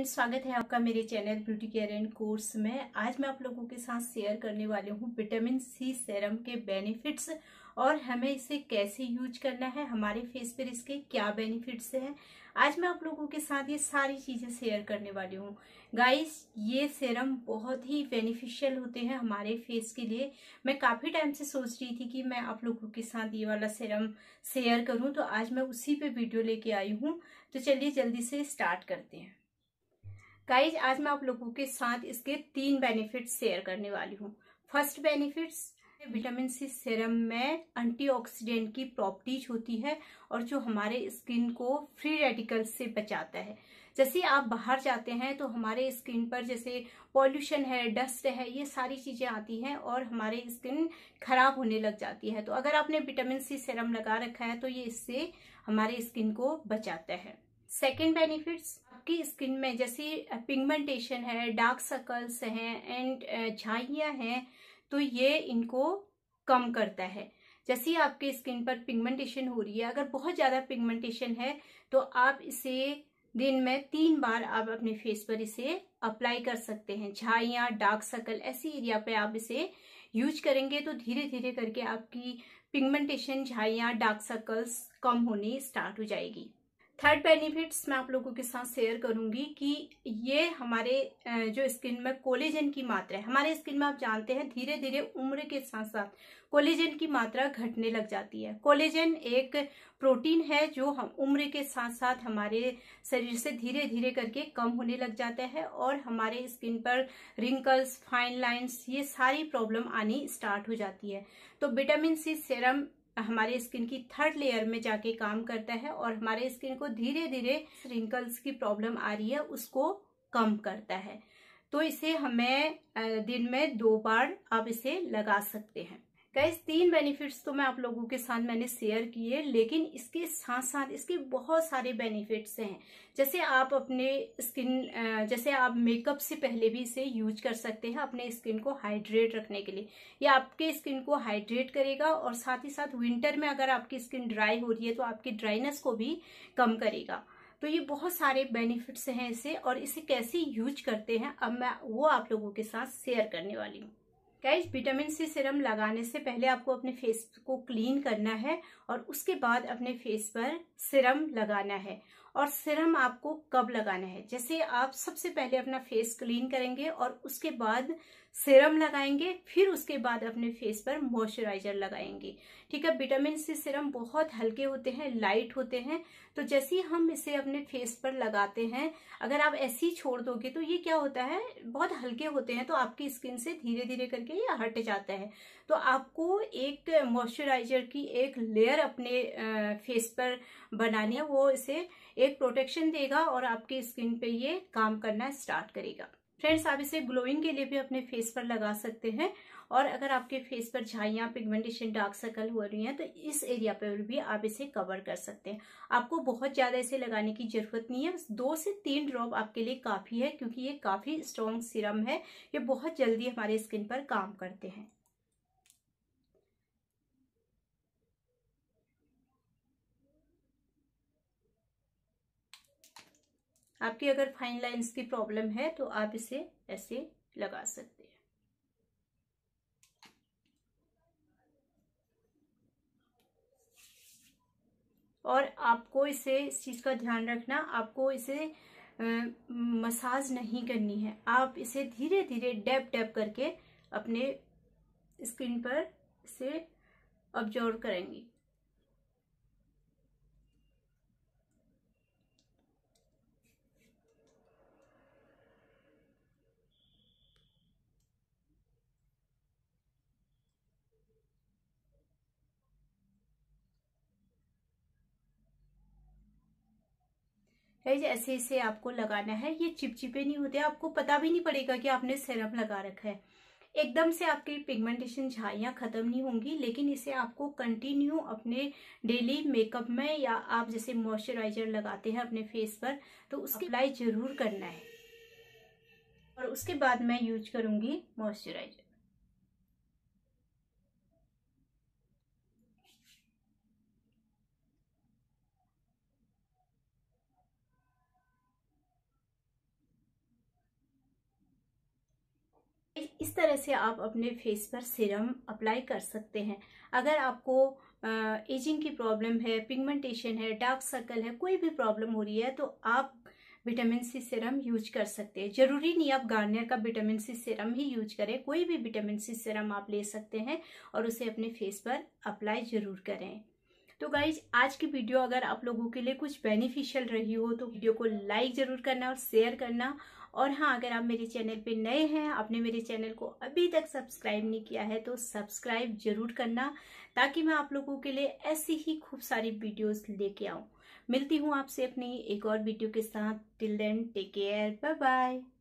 friends स्वागत है आपका मेरे channel beauty care and course में आज मैं आप लोगों के साथ शेयर करने वाली हूँ विटामिन सी सेरम के बेनिफिट्स और हमें इसे कैसे यूज करना है हमारे फेस पर इसके क्या बेनिफिट्स हैं आज मैं आप लोगों के साथ ये सारी चीज़ें शेयर करने वाली हूँ गाइस ये सेरम बहुत ही बेनिफिशियल होते हैं हमारे फेस के लिए मैं काफ़ी टाइम से सोच रही थी कि मैं आप लोगों के साथ ये वाला सेरम शेयर करूँ तो आज मैं उसी पर वीडियो लेके आई हूँ तो चलिए जल्दी से स्टार्ट करते हैं गाइज आज मैं आप लोगों के साथ इसके तीन बेनिफिट शेयर करने वाली हूँ first benefits vitamin C serum में एंटीऑक्सीडेंट की प्रॉपर्टीज होती है और जो हमारे स्किन को फ्री रेडिकल से बचाता है जैसे आप बाहर जाते हैं तो हमारे स्किन पर जैसे पॉल्यूशन है डस्ट है ये सारी चीज़ें आती हैं और हमारे स्किन खराब होने लग जाती है तो अगर आपने विटामिन सी सीरम लगा रखा है तो ये इससे हमारे स्किन को बचाता है सेकेंड बेनिफिट्स आपकी स्किन में जैसे पिगमेंटेशन है डार्क सर्कल्स हैं एंड झाइया हैं तो ये इनको कम करता है जैसे आपके स्किन पर पिगमेंटेशन हो रही है अगर बहुत ज़्यादा पिगमेंटेशन है तो आप इसे दिन में तीन बार आप अपने फेस पर इसे अप्लाई कर सकते हैं झाइया डार्क सर्कल ऐसी एरिया पे आप इसे यूज करेंगे तो धीरे धीरे करके आपकी पिगमेंटेशन झाइया डार्क सर्कल्स कम होनी स्टार्ट हो जाएगी थर्ड बेनिफिट्स मैं आप लोगों के साथ शेयर करूंगी कि ये हमारे जो स्किन में कोलेजन की मात्रा है हमारे स्किन में आप जानते हैं धीरे धीरे उम्र के साथ साथ कोलेजन की मात्रा घटने लग जाती है कोलेजन एक प्रोटीन है जो हम उम्र के साथ साथ हमारे शरीर से धीरे धीरे करके कम होने लग जाता है और हमारे स्किन पर रिंकल्स फाइन लाइन्स ये सारी प्रॉब्लम आनी स्टार्ट हो जाती है तो विटामिन सी सेरम हमारे स्किन की थर्ड लेयर में जाके काम करता है और हमारे स्किन को धीरे धीरे रिंकल्स की प्रॉब्लम आ रही है उसको कम करता है तो इसे हमें दिन में दो बार आप इसे लगा सकते हैं गैस तीन बेनिफिट्स तो मैं आप लोगों के साथ मैंने शेयर किए लेकिन इसके साथ साथ इसके बहुत सारे बेनिफिट्स हैं जैसे आप अपने स्किन जैसे आप मेकअप से पहले भी इसे यूज कर सकते हैं अपने स्किन को हाइड्रेट रखने के लिए ये आपके स्किन को हाइड्रेट करेगा और साथ ही साथ विंटर में अगर आपकी स्किन ड्राई हो रही है तो आपकी ड्राइनेस को भी कम करेगा तो ये बहुत सारे बेनिफिट्स हैं इसे और इसे कैसे यूज करते हैं अब मैं वो आप लोगों के साथ शेयर करने वाली हूँ गैस विटामिन सी सिरम लगाने से पहले आपको अपने फेस को क्लीन करना है और उसके बाद अपने फेस पर सिरम लगाना है और सिरम आपको कब लगाना है जैसे आप सबसे पहले अपना फेस क्लीन करेंगे और उसके बाद सिरम लगाएंगे फिर उसके बाद अपने फेस पर मॉइस्चराइजर लगाएंगे ठीक है विटामिन सी सिरम बहुत हल्के होते हैं लाइट होते हैं तो जैसे ही हम इसे अपने फेस पर लगाते हैं अगर आप ऐसे ही छोड़ दोगे तो ये क्या होता है बहुत हल्के होते हैं तो आपकी स्किन से धीरे धीरे करके ये हट जाता है तो आपको एक मॉइस्चराइजर की एक लेयर अपने फेस पर बनानी है वो इसे एक प्रोटेक्शन देगा और आपकी स्किन पे ये काम करना स्टार्ट करेगा फ्रेंड्स आप इसे ग्लोइंग के लिए भी अपने फेस पर लगा सकते हैं और अगर आपके फेस पर झाइया पिगमेंटेशन डार्क सर्कल हो रही हैं तो इस एरिया पर भी आप इसे कवर कर सकते हैं आपको बहुत ज़्यादा इसे लगाने की ज़रूरत नहीं है दो से तीन ड्रॉप आपके लिए काफ़ी है क्योंकि ये काफ़ी स्ट्रॉन्ग सीरम है ये बहुत जल्दी हमारे स्किन पर काम करते हैं आपकी अगर फाइन लाइंस की प्रॉब्लम है तो आप इसे ऐसे लगा सकते हैं और आपको इसे इस चीज़ का ध्यान रखना आपको इसे मसाज नहीं करनी है आप इसे धीरे धीरे डैप डैप करके अपने स्किन पर इसे ऑब्जर्व करेंगी गाइज ऐसे इसे आपको लगाना है ये चिपचिपे नहीं होते आपको पता भी नहीं पड़ेगा कि आपने सिरम लगा रखा है एकदम से आपकी पिगमेंटेशन झाइयाँ ख़त्म नहीं होंगी लेकिन इसे आपको कंटिन्यू अपने डेली मेकअप में या आप जैसे मॉइस्चराइजर लगाते हैं अपने फेस पर तो उसकी अप्लाई ज़रूर करना है और उसके बाद मैं यूज करूंगी मॉइस्चराइजर इस तरह से आप अपने फेस पर सीरम अप्लाई कर सकते हैं अगर आपको एजिंग की प्रॉब्लम है पिगमेंटेशन है डार्क सर्कल है कोई भी प्रॉब्लम हो रही है तो आप विटामिन सी सीरम यूज कर सकते हैं जरूरी नहीं आप गार्नियर का विटामिन सी सीरम ही यूज करें कोई भी विटामिन सी सीरम आप ले सकते हैं और उसे अपने फेस पर अप्लाई जरूर करें तो गाइज आज की वीडियो अगर आप लोगों के लिए कुछ बेनिफिशियल रही हो तो वीडियो को लाइक ज़रूर करना और शेयर करना और हाँ अगर आप मेरे चैनल पे नए हैं आपने मेरे चैनल को अभी तक सब्सक्राइब नहीं किया है तो सब्सक्राइब जरूर करना ताकि मैं आप लोगों के लिए ऐसी ही खूब सारी वीडियोस लेके आऊँ मिलती हूँ आपसे अपनी एक और वीडियो के साथ till then take care bye bye